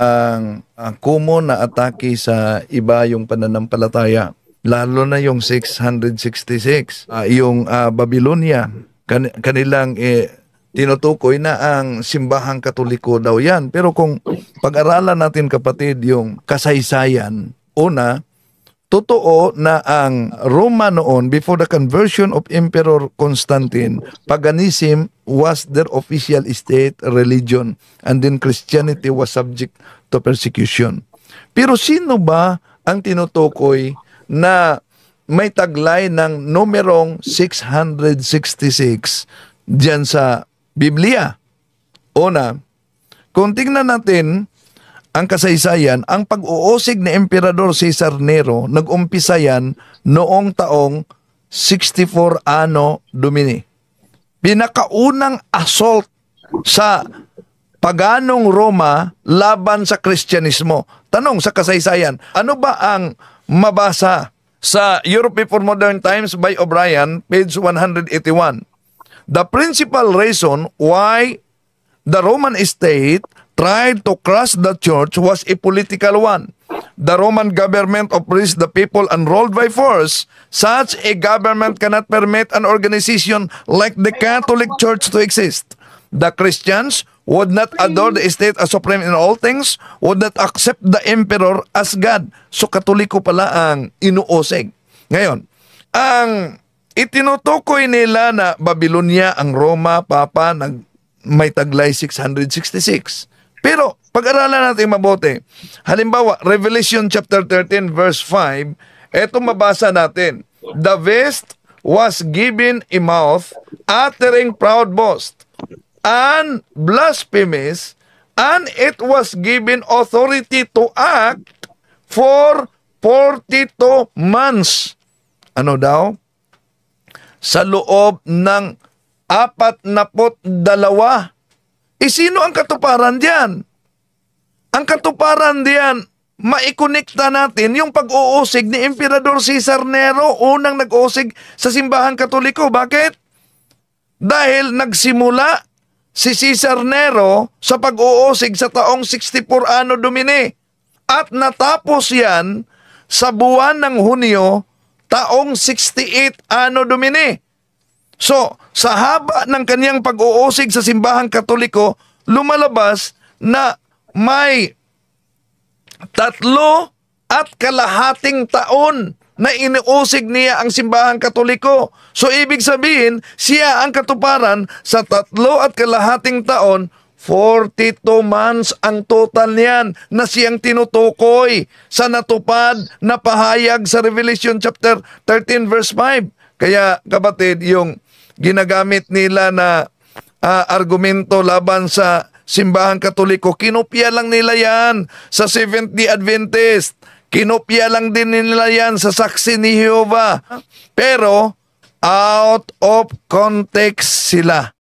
ang, ang kumo na atake sa iba yung pananampalataya. Lalo na yung 666, uh, ah, yung uh, Babylonia, kan- kanilang eh, tinutukoy na ang simbahang katoliko daw yan. Pero kung pag-aralan natin kapatid yung kasaysayan, una, totoo na ang Roma noon before the conversion of Emperor Constantine, paganism was their official state religion and then Christianity was subject to persecution. Pero sino ba ang tinutukoy na may taglay ng numerong 666 diyan sa Biblia? Una, kung tingnan natin ang kasaysayan, ang pag-uusig ni Emperador Cesar Nero, nag-umpisa yan noong taong 64 Ano Domini. Pinakaunang assault sa paganong Roma laban sa Kristyanismo. Tanong sa kasaysayan, ano ba ang mabasa sa Europe Before Modern Times by O'Brien, page 181? The principal reason why the Roman state tried to crush the church was a political one. The Roman government oppressed the people and ruled by force. Such a government cannot permit an organization like the Catholic Church to exist. The Christians would not adore the state as supreme in all things, would not accept the emperor as God. So katoliko pala ang inuoseg. Ngayon, ang itinutukoy nila na Babylonia ang Roma, Papa, nag, may taglay 666. Pero pag-aralan natin mabuti. Halimbawa, Revelation chapter 13 verse 5, eto mabasa natin. The beast was given a mouth uttering proud boast and blasphemies and it was given authority to act for 42 months. Ano daw? Sa loob ng apat na pot dalawa E sino ang katuparan diyan? Ang katuparan diyan, maikonekta natin yung pag-uusig ni Emperador Cesar Nero, unang nag-uusig sa simbahan katoliko. Bakit? Dahil nagsimula si Cesar Nero sa pag-uusig sa taong 64 Ano Domini at natapos yan sa buwan ng Hunyo taong 68 Ano Domini. So, sa haba ng kaniyang pag-uusig sa simbahang katoliko, lumalabas na may tatlo at kalahating taon na inuusig niya ang simbahang katoliko. So ibig sabihin, siya ang katuparan sa tatlo at kalahating taon 42 months ang total niyan na siyang tinutukoy sa natupad na pahayag sa Revelation chapter 13 verse 5. Kaya kapatid, yung ginagamit nila na uh, argumento laban sa simbahang katoliko. Kinopya lang nila yan sa Seventh-day Adventist. Kinopya lang din nila yan sa saksi ni Jehovah. Pero out of context sila.